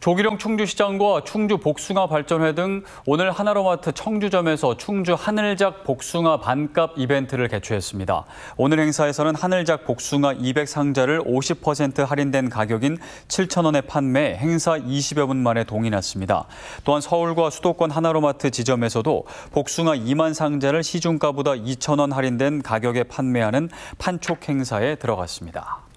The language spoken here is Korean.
조기룡 충주시장과 충주 복숭아 발전회 등 오늘 하나로마트 청주점에서 충주 하늘작 복숭아 반값 이벤트를 개최했습니다. 오늘 행사에서는 하늘작 복숭아 200상자를 50% 할인된 가격인 7 0원에 판매 행사 20여 분 만에 동이 났습니다. 또한 서울과 수도권 하나로마트 지점에서도 복숭아 2만 상자를 시중가보다 2 0원 할인된 가격에 판매하는 판촉 행사에 들어갔습니다.